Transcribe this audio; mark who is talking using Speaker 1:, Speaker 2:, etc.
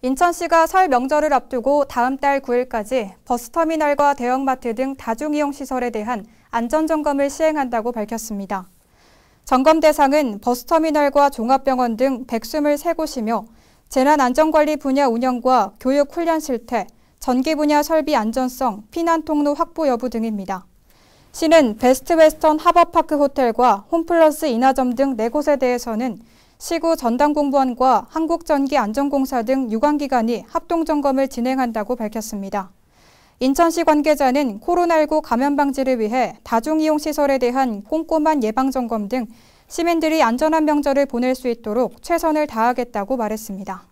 Speaker 1: 인천시가 설 명절을 앞두고 다음 달 9일까지 버스터미널과 대형마트 등 다중이용시설에 대한 안전점검을 시행한다고 밝혔습니다. 점검 대상은 버스터미널과 종합병원 등 123곳이며 재난안전관리 분야 운영과 교육 훈련 실태, 전기 분야 설비 안전성, 피난 통로 확보 여부 등입니다. 시는 베스트 웨스턴 하버파크 호텔과 홈플러스 인하점 등 4곳에 대해서는 시구 전담공무원과 한국전기안전공사 등 유관기관이 합동점검을 진행한다고 밝혔습니다. 인천시 관계자는 코로나19 감염 방지를 위해 다중이용시설에 대한 꼼꼼한 예방점검 등 시민들이 안전한 명절을 보낼 수 있도록 최선을 다하겠다고 말했습니다.